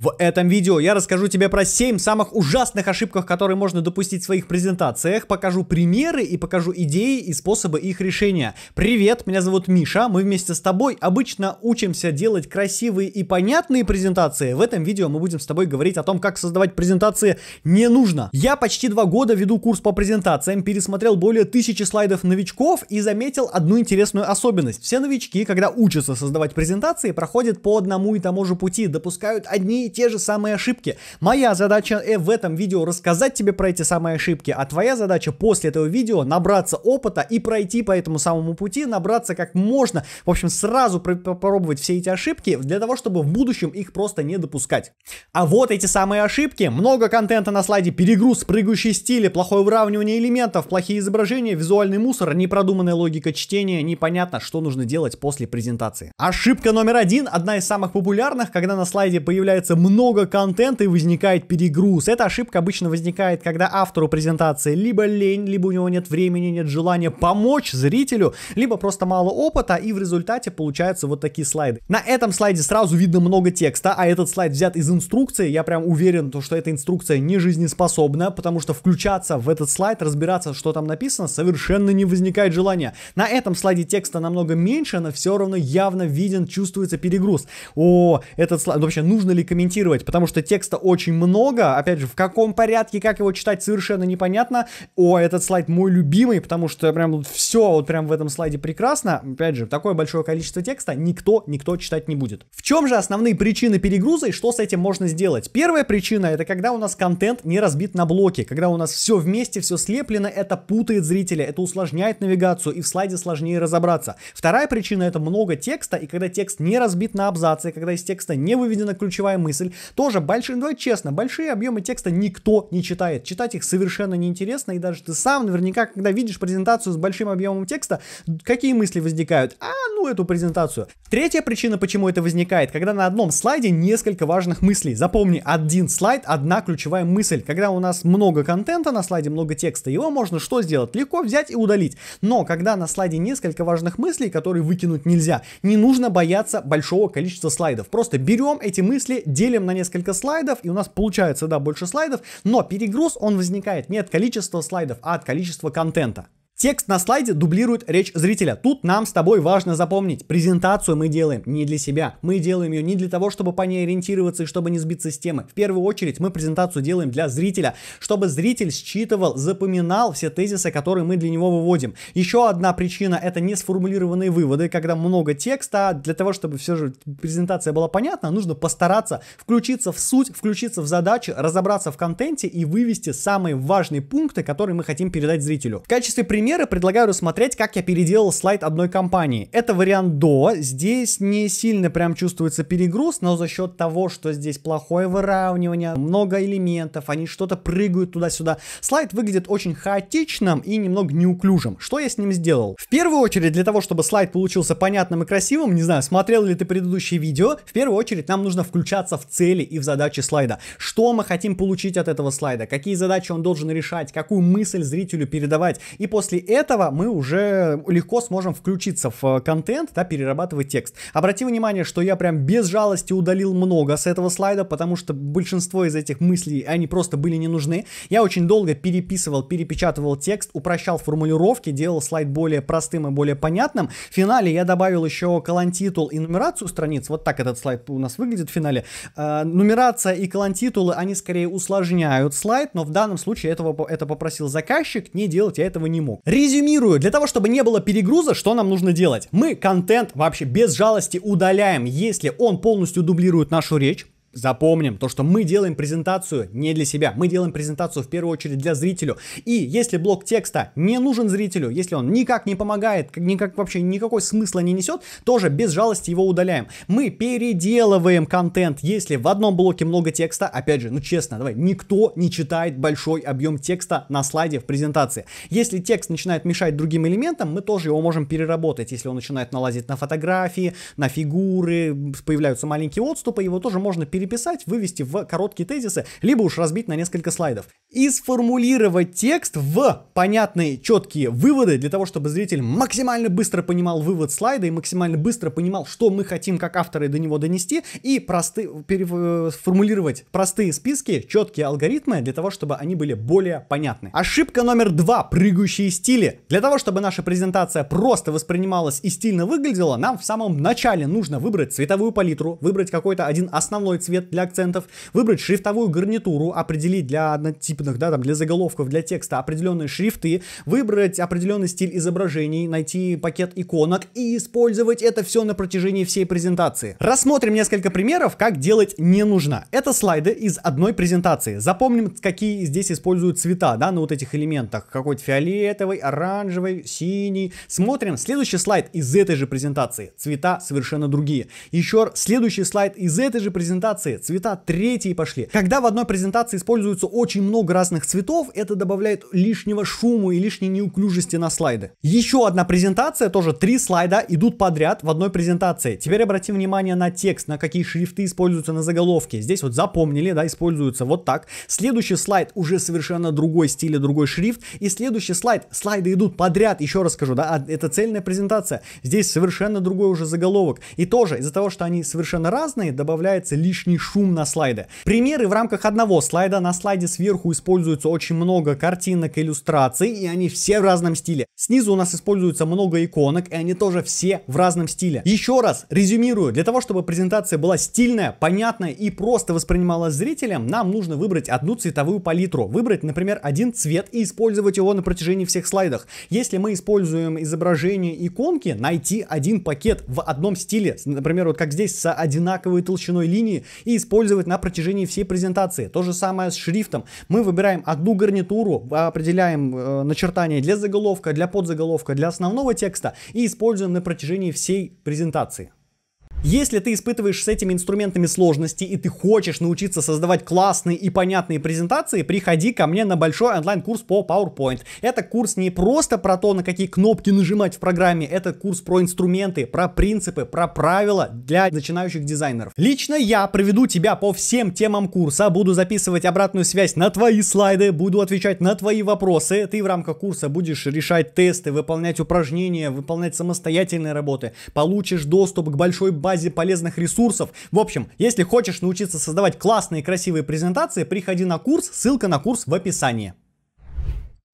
В этом видео я расскажу тебе про 7 самых ужасных ошибках, которые можно допустить в своих презентациях, покажу примеры и покажу идеи и способы их решения. Привет, меня зовут Миша, мы вместе с тобой обычно учимся делать красивые и понятные презентации. В этом видео мы будем с тобой говорить о том, как создавать презентации не нужно. Я почти два года веду курс по презентациям, пересмотрел более тысячи слайдов новичков и заметил одну интересную особенность. Все новички, когда учатся создавать презентации, проходят по одному и тому же пути, допускают одни те же самые ошибки. Моя задача э, в этом видео рассказать тебе про эти самые ошибки, а твоя задача после этого видео набраться опыта и пройти по этому самому пути, набраться как можно, в общем, сразу попробовать все эти ошибки для того, чтобы в будущем их просто не допускать. А вот эти самые ошибки, много контента на слайде, перегруз, прыгающий стиль, плохое выравнивание элементов, плохие изображения, визуальный мусор, непродуманная логика чтения, непонятно, что нужно делать после презентации. Ошибка номер один, одна из самых популярных, когда на слайде появляется много контента и возникает перегруз. Эта ошибка обычно возникает, когда автору презентации либо лень, либо у него нет времени, нет желания помочь зрителю, либо просто мало опыта, и в результате получаются вот такие слайды. На этом слайде сразу видно много текста, а этот слайд взят из инструкции. Я прям уверен, что эта инструкция не жизнеспособна, потому что включаться в этот слайд, разбираться, что там написано, совершенно не возникает желания. На этом слайде текста намного меньше, но все равно явно виден, чувствуется перегруз. О, этот слайд... Вообще, нужно ли комментировать комментировать, потому что текста очень много, опять же, в каком порядке, как его читать, совершенно непонятно. О, этот слайд мой любимый, потому что прям все вот прям в этом слайде прекрасно. Опять же, такое большое количество текста никто, никто читать не будет. В чем же основные причины перегруза и что с этим можно сделать? Первая причина это когда у нас контент не разбит на блоки, когда у нас все вместе, все слеплено, это путает зрителя, это усложняет навигацию и в слайде сложнее разобраться. Вторая причина это много текста и когда текст не разбит на абзацы, когда из текста не выведена ключевая мысль, мысль. Тоже большие, ну честно, большие объемы текста никто не читает. Читать их совершенно неинтересно, и даже ты сам наверняка, когда видишь презентацию с большим объемом текста, какие мысли возникают? А, ну эту презентацию. Третья причина, почему это возникает, когда на одном слайде несколько важных мыслей. Запомни, один слайд, одна ключевая мысль. Когда у нас много контента на слайде, много текста, его можно что сделать? Легко взять и удалить. Но когда на слайде несколько важных мыслей, которые выкинуть нельзя, не нужно бояться большого количества слайдов. Просто берем эти мысли, делим делим на несколько слайдов, и у нас получается, да, больше слайдов, но перегруз, он возникает не от количества слайдов, а от количества контента. Текст на слайде дублирует речь зрителя. Тут нам с тобой важно запомнить. Презентацию мы делаем не для себя. Мы делаем ее не для того, чтобы по ней ориентироваться и чтобы не сбиться с темы. В первую очередь мы презентацию делаем для зрителя, чтобы зритель считывал, запоминал все тезисы, которые мы для него выводим. Еще одна причина – это не сформулированные выводы, когда много текста. А для того, чтобы все же презентация была понятна, нужно постараться включиться в суть, включиться в задачи, разобраться в контенте и вывести самые важные пункты, которые мы хотим передать зрителю. В качестве примера примеры предлагаю рассмотреть, как я переделал слайд одной компании. Это вариант до. Здесь не сильно прям чувствуется перегруз, но за счет того, что здесь плохое выравнивание, много элементов, они что-то прыгают туда-сюда. Слайд выглядит очень хаотичным и немного неуклюжим. Что я с ним сделал? В первую очередь, для того, чтобы слайд получился понятным и красивым, не знаю, смотрел ли ты предыдущие видео, в первую очередь нам нужно включаться в цели и в задачи слайда. Что мы хотим получить от этого слайда? Какие задачи он должен решать? Какую мысль зрителю передавать? И после этого мы уже легко сможем включиться в э, контент, да, перерабатывать текст. Обрати внимание, что я прям без жалости удалил много с этого слайда, потому что большинство из этих мыслей, они просто были не нужны. Я очень долго переписывал, перепечатывал текст, упрощал формулировки, делал слайд более простым и более понятным. В финале я добавил еще колонтитул и нумерацию страниц. Вот так этот слайд у нас выглядит в финале. Э, нумерация и колонтитулы, они скорее усложняют слайд, но в данном случае этого, это попросил заказчик, не делать я этого не мог. Резюмирую, для того, чтобы не было перегруза, что нам нужно делать? Мы контент вообще без жалости удаляем, если он полностью дублирует нашу речь. Запомним то, что мы делаем презентацию не для себя, мы делаем презентацию в первую очередь для зрителю. И если блок текста не нужен зрителю, если он никак не помогает, никак вообще никакой смысла не несет, тоже без жалости его удаляем. Мы переделываем контент, если в одном блоке много текста, опять же, ну честно, давай, никто не читает большой объем текста на слайде в презентации. Если текст начинает мешать другим элементам, мы тоже его можем переработать, если он начинает налазить на фотографии, на фигуры, появляются маленькие отступы, его тоже можно переработать переписать, вывести в короткие тезисы, либо уж разбить на несколько слайдов. И сформулировать текст в понятные, четкие выводы для того, чтобы зритель максимально быстро понимал вывод слайда и максимально быстро понимал, что мы хотим как авторы до него донести, и просты, пере, э, формулировать простые списки, четкие алгоритмы для того, чтобы они были более понятны. Ошибка номер два. Прыгающие стили. Для того, чтобы наша презентация просто воспринималась и стильно выглядела, нам в самом начале нужно выбрать цветовую палитру, выбрать какой-то один основной цвет, цвет для акцентов, выбрать шрифтовую гарнитуру, определить для однотипных, да, там, для заголовков, для текста определенные шрифты, выбрать определенный стиль изображений, найти пакет иконок и использовать это все на протяжении всей презентации. Рассмотрим несколько примеров, как делать не нужно. Это слайды из одной презентации. Запомним, какие здесь используют цвета, да, на вот этих элементах. Какой-то фиолетовый, оранжевый, синий. Смотрим следующий слайд из этой же презентации. Цвета совершенно другие. Еще следующий слайд из этой же презентации презентации цвета третьи пошли. Когда в одной презентации используется очень много разных цветов, это добавляет лишнего шума и лишней неуклюжести на слайды. Еще одна презентация, тоже три слайда идут подряд в одной презентации. Теперь обратим внимание на текст, на какие шрифты используются на заголовке. Здесь вот запомнили, да, используются вот так. Следующий слайд уже совершенно другой стиль и другой шрифт. И следующий слайд, слайды идут подряд, еще раз скажу, да, а, это цельная презентация. Здесь совершенно другой уже заголовок. И тоже из-за того, что они совершенно разные, добавляется лишний лишний шум на слайды. Примеры в рамках одного слайда. На слайде сверху используется очень много картинок, иллюстраций, и они все в разном стиле. Снизу у нас используется много иконок, и они тоже все в разном стиле. Еще раз резюмирую. Для того, чтобы презентация была стильная, понятная и просто воспринималась зрителям, нам нужно выбрать одну цветовую палитру. Выбрать, например, один цвет и использовать его на протяжении всех слайдах. Если мы используем изображение иконки, найти один пакет в одном стиле. Например, вот как здесь с одинаковой толщиной линии и использовать на протяжении всей презентации. То же самое с шрифтом. Мы выбираем одну гарнитуру, определяем э, начертание для заголовка, для подзаголовка, для основного текста и используем на протяжении всей презентации. Если ты испытываешь с этими инструментами сложности и ты хочешь научиться создавать классные и понятные презентации, приходи ко мне на большой онлайн-курс по PowerPoint. Это курс не просто про то, на какие кнопки нажимать в программе, это курс про инструменты, про принципы, про правила для начинающих дизайнеров. Лично я проведу тебя по всем темам курса, буду записывать обратную связь на твои слайды, буду отвечать на твои вопросы, ты в рамках курса будешь решать тесты, выполнять упражнения, выполнять самостоятельные работы, получишь доступ к большой базе базе полезных ресурсов. В общем, если хочешь научиться создавать классные и красивые презентации, приходи на курс, ссылка на курс в описании.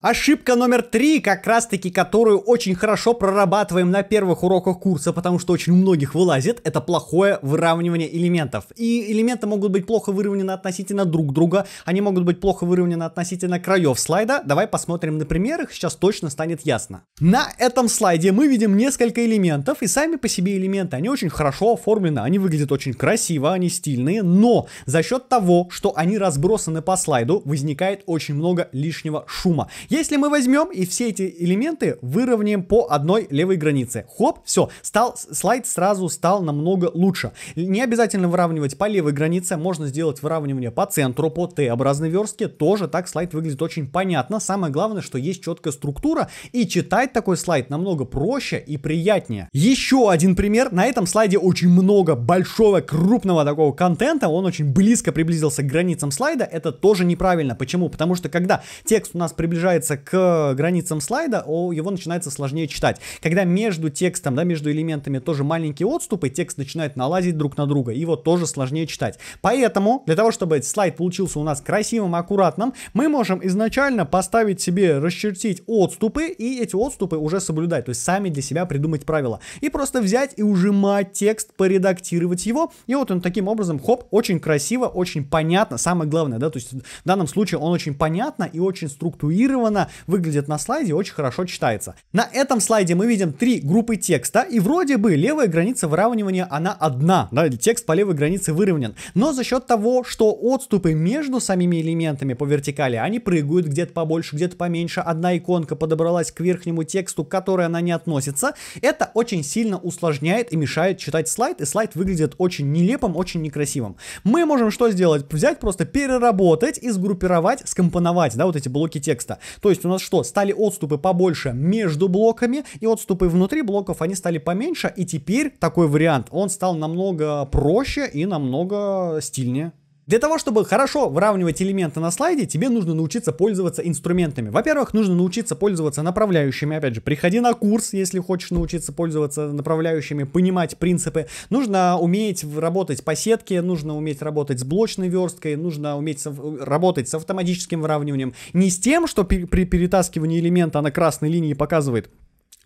Ошибка номер три, как раз таки, которую очень хорошо прорабатываем на первых уроках курса, потому что очень у многих вылазит, это плохое выравнивание элементов. И элементы могут быть плохо выровнены относительно друг друга, они могут быть плохо выровнены относительно краев слайда. Давай посмотрим на примерах, сейчас точно станет ясно. На этом слайде мы видим несколько элементов, и сами по себе элементы, они очень хорошо оформлены, они выглядят очень красиво, они стильные, но за счет того, что они разбросаны по слайду, возникает очень много лишнего шума. Если мы возьмем и все эти элементы выровняем по одной левой границе, хоп, все, стал, слайд сразу стал намного лучше. Не обязательно выравнивать по левой границе, можно сделать выравнивание по центру, по Т-образной верстке, тоже так слайд выглядит очень понятно. Самое главное, что есть четкая структура, и читать такой слайд намного проще и приятнее. Еще один пример, на этом слайде очень много большого, крупного такого контента, он очень близко приблизился к границам слайда, это тоже неправильно. Почему? Потому что когда текст у нас приближается приближается к границам слайда, о, его начинается сложнее читать. Когда между текстом, да, между элементами тоже маленькие отступы, текст начинает налазить друг на друга, его тоже сложнее читать. Поэтому, для того, чтобы слайд получился у нас красивым, аккуратным, мы можем изначально поставить себе, расчертить отступы и эти отступы уже соблюдать, то есть сами для себя придумать правила. И просто взять и ужимать текст, поредактировать его, и вот он таким образом, хоп, очень красиво, очень понятно, самое главное, да, то есть в данном случае он очень понятно и очень структурирован сформировано, выглядит на слайде, очень хорошо читается. На этом слайде мы видим три группы текста, и вроде бы левая граница выравнивания, она одна, да, текст по левой границе выровнен, но за счет того, что отступы между самими элементами по вертикали, они прыгают где-то побольше, где-то поменьше, одна иконка подобралась к верхнему тексту, к которой она не относится, это очень сильно усложняет и мешает читать слайд, и слайд выглядит очень нелепым, очень некрасивым. Мы можем что сделать? Взять просто переработать и сгруппировать, скомпоновать, да, вот эти блоки текста. То есть у нас что, стали отступы побольше между блоками, и отступы внутри блоков, они стали поменьше, и теперь такой вариант, он стал намного проще и намного стильнее. Для того, чтобы хорошо выравнивать элементы на слайде, тебе нужно научиться пользоваться инструментами. Во-первых, нужно научиться пользоваться направляющими. Опять же, приходи на курс, если хочешь научиться пользоваться направляющими, понимать принципы. Нужно уметь работать по сетке, нужно уметь работать с блочной версткой, нужно уметь работать с автоматическим выравниванием. Не с тем, что при перетаскивании элемента на красной линии показывает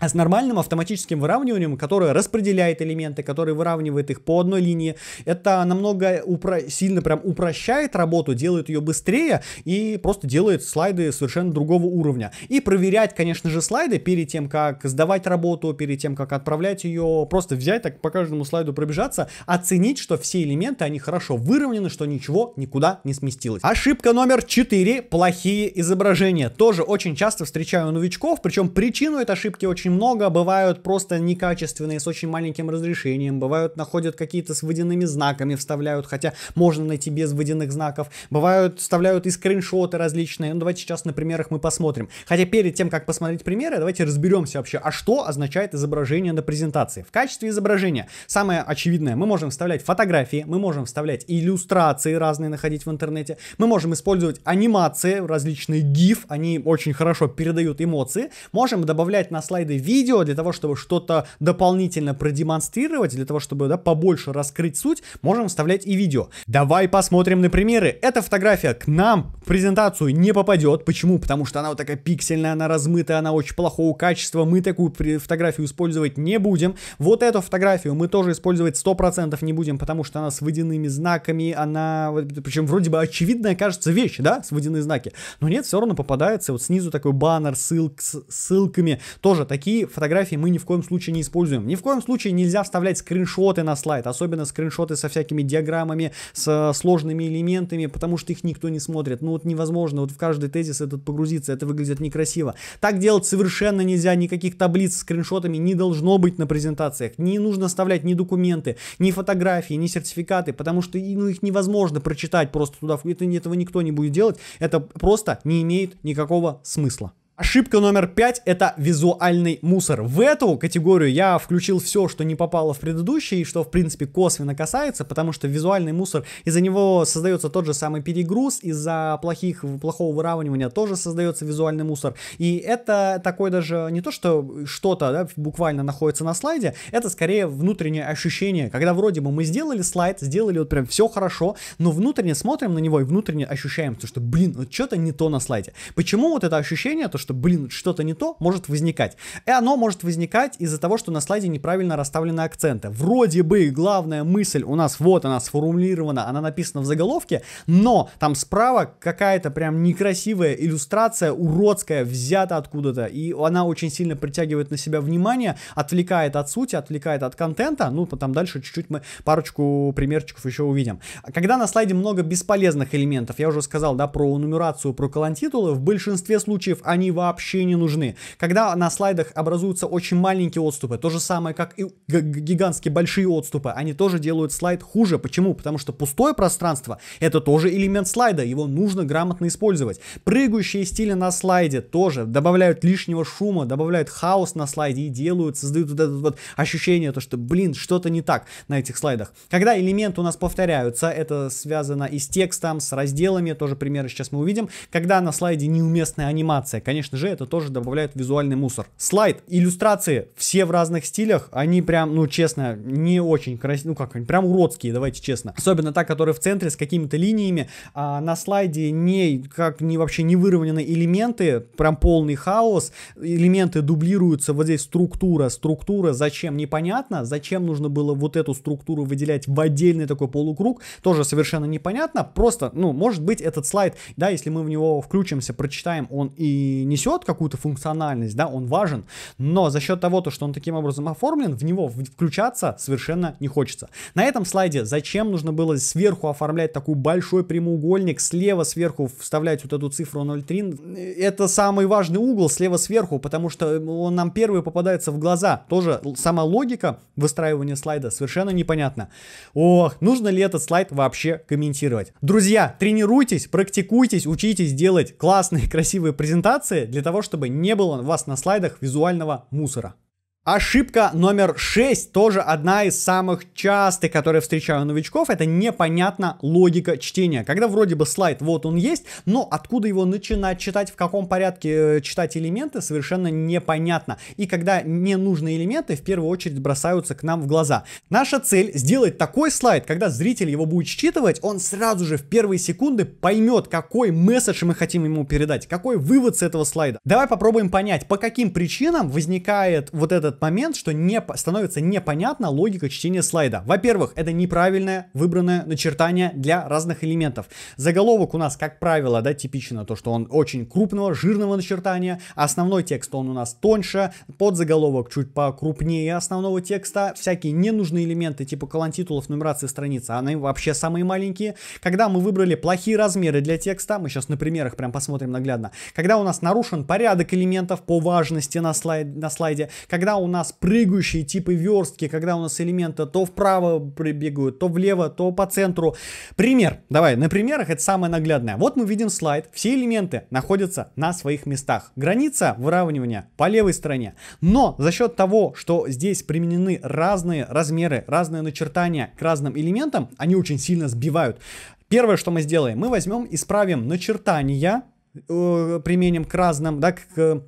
а с нормальным автоматическим выравниванием, которое распределяет элементы, которое выравнивает их по одной линии, это намного упро- сильно прям упрощает работу, делает ее быстрее и просто делает слайды совершенно другого уровня. И проверять, конечно же, слайды перед тем, как сдавать работу, перед тем, как отправлять ее, просто взять так по каждому слайду пробежаться, оценить, что все элементы, они хорошо выровнены, что ничего никуда не сместилось. Ошибка номер 4. Плохие изображения. Тоже очень часто встречаю у новичков, причем причину этой ошибки очень очень много, бывают просто некачественные, с очень маленьким разрешением, бывают находят какие-то с водяными знаками, вставляют, хотя можно найти без водяных знаков, бывают вставляют и скриншоты различные, ну давайте сейчас на примерах мы посмотрим. Хотя перед тем, как посмотреть примеры, давайте разберемся вообще, а что означает изображение на презентации. В качестве изображения самое очевидное, мы можем вставлять фотографии, мы можем вставлять иллюстрации разные находить в интернете, мы можем использовать анимации, различные GIF, они очень хорошо передают эмоции, можем добавлять на слайды видео для того, чтобы что-то дополнительно продемонстрировать, для того, чтобы да, побольше раскрыть суть, можем вставлять и видео. Давай посмотрим на примеры. Эта фотография к нам в презентацию не попадет. Почему? Потому что она вот такая пиксельная, она размытая, она очень плохого качества. Мы такую фотографию использовать не будем. Вот эту фотографию мы тоже использовать 100% не будем, потому что она с водяными знаками, она... Причем вроде бы очевидная, кажется, вещь, да, с водяные знаки. Но нет, все равно попадается. Вот снизу такой баннер, ссылк, с ссылками. Тоже такие Такие фотографии мы ни в коем случае не используем. Ни в коем случае нельзя вставлять скриншоты на слайд, особенно скриншоты со всякими диаграммами, с э, сложными элементами, потому что их никто не смотрит. Ну вот невозможно, вот в каждый тезис этот погрузиться, это выглядит некрасиво. Так делать совершенно нельзя, никаких таблиц с скриншотами не должно быть на презентациях. Не нужно вставлять ни документы, ни фотографии, ни сертификаты, потому что ну, их невозможно прочитать просто туда. Это, этого никто не будет делать. Это просто не имеет никакого смысла. Ошибка номер пять – это визуальный мусор. В эту категорию я включил все, что не попало в предыдущий, что, в принципе, косвенно касается, потому что визуальный мусор, из-за него создается тот же самый перегруз, из-за плохих, плохого выравнивания тоже создается визуальный мусор. И это такой даже не то, что что-то да, буквально находится на слайде, это скорее внутреннее ощущение, когда вроде бы мы сделали слайд, сделали вот прям все хорошо, но внутренне смотрим на него и внутренне ощущаем, что, блин, вот что-то не то на слайде. Почему вот это ощущение, то, что что, блин, что-то не то, может возникать. И оно может возникать из-за того, что на слайде неправильно расставлены акценты. Вроде бы главная мысль у нас вот она сформулирована, она написана в заголовке, но там справа какая-то прям некрасивая иллюстрация, уродская, взята откуда-то, и она очень сильно притягивает на себя внимание, отвлекает от сути, отвлекает от контента, ну, там дальше чуть-чуть мы парочку примерчиков еще увидим. Когда на слайде много бесполезных элементов, я уже сказал, да, про нумерацию, про колонтитулы, в большинстве случаев они вообще не нужны. Когда на слайдах образуются очень маленькие отступы, то же самое, как и гигантские большие отступы, они тоже делают слайд хуже. Почему? Потому что пустое пространство — это тоже элемент слайда, его нужно грамотно использовать. Прыгающие стили на слайде тоже добавляют лишнего шума, добавляют хаос на слайде и делают, создают вот это вот ощущение, то, что, блин, что-то не так на этих слайдах. Когда элементы у нас повторяются, это связано и с текстом, с разделами, тоже примеры сейчас мы увидим. Когда на слайде неуместная анимация, конечно, конечно же, это тоже добавляет визуальный мусор. Слайд, иллюстрации, все в разных стилях, они прям, ну, честно, не очень красивые, ну, как, они прям уродские, давайте честно. Особенно та, которая в центре с какими-то линиями, а на слайде не, как, не вообще не выровнены элементы, прям полный хаос, элементы дублируются, вот здесь структура, структура, зачем, непонятно, зачем нужно было вот эту структуру выделять в отдельный такой полукруг, тоже совершенно непонятно, просто, ну, может быть, этот слайд, да, если мы в него включимся, прочитаем, он и несет какую-то функциональность, да, он важен, но за счет того, то, что он таким образом оформлен, в него включаться совершенно не хочется. На этом слайде зачем нужно было сверху оформлять такой большой прямоугольник, слева сверху вставлять вот эту цифру 0,3, это самый важный угол слева сверху, потому что э, он нам первый попадается в глаза. Тоже сама логика выстраивания слайда совершенно непонятна. Ох, нужно ли этот слайд вообще комментировать? Друзья, тренируйтесь, практикуйтесь, учитесь делать классные, красивые презентации, для того, чтобы не было у вас на слайдах визуального мусора. Ошибка номер 6, тоже одна из самых частых, которые встречаю новичков, это непонятна логика чтения. Когда вроде бы слайд, вот он есть, но откуда его начинать читать, в каком порядке э, читать элементы, совершенно непонятно. И когда ненужные элементы в первую очередь бросаются к нам в глаза. Наша цель сделать такой слайд, когда зритель его будет считывать, он сразу же в первые секунды поймет, какой месседж мы хотим ему передать, какой вывод с этого слайда. Давай попробуем понять, по каким причинам возникает вот это этот момент, что не, становится непонятна логика чтения слайда. Во-первых, это неправильное выбранное начертание для разных элементов. Заголовок у нас, как правило, да, типично то, что он очень крупного, жирного начертания, основной текст он у нас тоньше, подзаголовок чуть покрупнее основного текста, всякие ненужные элементы типа колонтитулов, нумерации страницы, а они вообще самые маленькие. Когда мы выбрали плохие размеры для текста, мы сейчас на примерах прям посмотрим наглядно, когда у нас нарушен порядок элементов по важности на, слайд, на слайде, когда у нас прыгающие типы верстки, когда у нас элементы то вправо прибегают, то влево, то по центру. Пример. Давай, на примерах это самое наглядное. Вот мы видим слайд. Все элементы находятся на своих местах. Граница выравнивания по левой стороне. Но за счет того, что здесь применены разные размеры, разные начертания к разным элементам, они очень сильно сбивают. Первое, что мы сделаем, мы возьмем, исправим начертания, э, применим к разным, да, к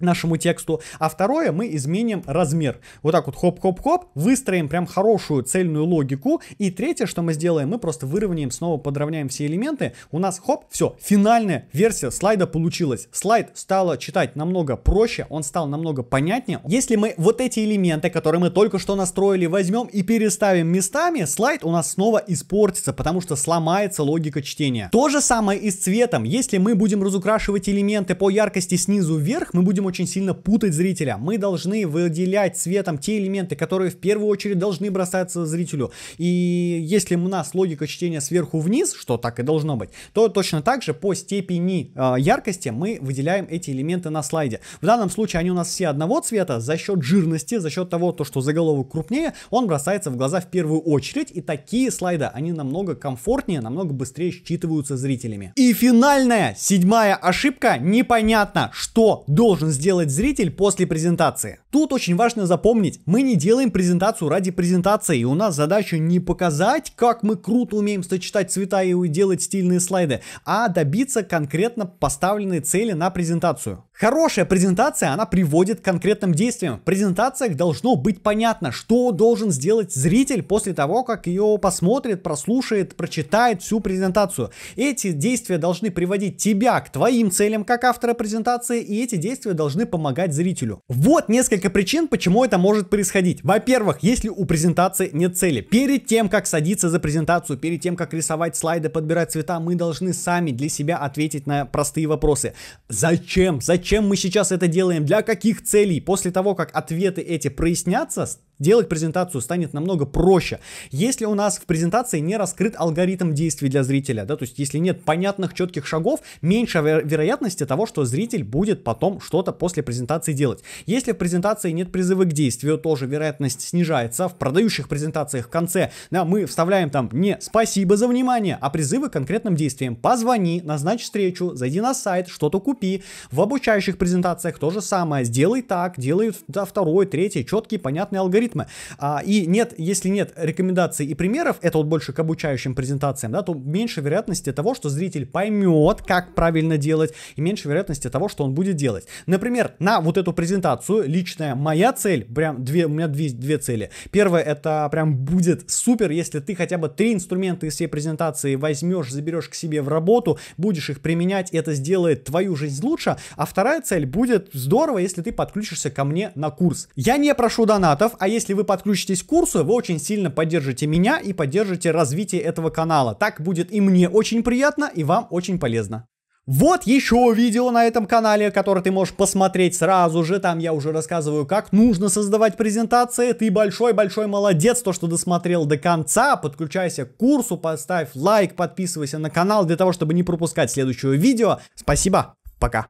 нашему тексту, а второе мы изменим размер. Вот так вот хоп-хоп-хоп, выстроим прям хорошую цельную логику, и третье, что мы сделаем, мы просто выровняем, снова подровняем все элементы, у нас хоп, все, финальная версия слайда получилась. Слайд стало читать намного проще, он стал намного понятнее. Если мы вот эти элементы, которые мы только что настроили, возьмем и переставим местами, слайд у нас снова испортится, потому что сломается логика чтения. То же самое и с цветом. Если мы будем разукрашивать элементы по яркости снизу вверх, мы будем очень сильно путать зрителя. Мы должны выделять цветом те элементы, которые в первую очередь должны бросаться зрителю. И если у нас логика чтения сверху вниз, что так и должно быть, то точно так же по степени э, яркости мы выделяем эти элементы на слайде. В данном случае они у нас все одного цвета за счет жирности, за счет того, то, что заголовок крупнее, он бросается в глаза в первую очередь. И такие слайды, они намного комфортнее, намного быстрее считываются зрителями. И финальная, седьмая ошибка. Непонятно, что должен сделать зритель после презентации. Тут очень важно запомнить, мы не делаем презентацию ради презентации, и у нас задача не показать, как мы круто умеем сочетать цвета и делать стильные слайды, а добиться конкретно поставленной цели на презентацию. Хорошая презентация, она приводит к конкретным действиям. В презентациях должно быть понятно, что должен сделать зритель после того, как ее посмотрит, прослушает, прочитает всю презентацию. Эти действия должны приводить тебя к твоим целям как автора презентации, и эти действия должны должны помогать зрителю. Вот несколько причин, почему это может происходить. Во-первых, если у презентации нет цели. Перед тем, как садиться за презентацию, перед тем, как рисовать слайды, подбирать цвета, мы должны сами для себя ответить на простые вопросы. Зачем? Зачем мы сейчас это делаем? Для каких целей? После того, как ответы эти прояснятся, Делать презентацию станет намного проще. Если у нас в презентации не раскрыт алгоритм действий для зрителя, да, то есть если нет понятных четких шагов, меньше вероятности того, что зритель будет потом что-то после презентации делать. Если в презентации нет призыва к действию, тоже вероятность снижается. В продающих презентациях в конце да, мы вставляем там не спасибо за внимание, а призывы к конкретным действиям. Позвони, назначь встречу, зайди на сайт, что-то купи. В обучающих презентациях то же самое. Сделай так, делай да, второй, третий, четкий, понятный алгоритм алгоритмы. А, и нет, если нет рекомендаций и примеров, это вот больше к обучающим презентациям, да, то меньше вероятности того, что зритель поймет, как правильно делать, и меньше вероятности того, что он будет делать. Например, на вот эту презентацию личная моя цель, прям две, у меня две, две цели. Первое, это прям будет супер, если ты хотя бы три инструмента из всей презентации возьмешь, заберешь к себе в работу, будешь их применять, это сделает твою жизнь лучше. А вторая цель будет здорово, если ты подключишься ко мне на курс. Я не прошу донатов, а если вы подключитесь к курсу, вы очень сильно поддержите меня и поддержите развитие этого канала. Так будет и мне очень приятно, и вам очень полезно. Вот еще видео на этом канале, которое ты можешь посмотреть сразу же. Там я уже рассказываю, как нужно создавать презентации. Ты большой-большой молодец, то, что досмотрел до конца. Подключайся к курсу, поставь лайк, подписывайся на канал для того, чтобы не пропускать следующее видео. Спасибо, пока.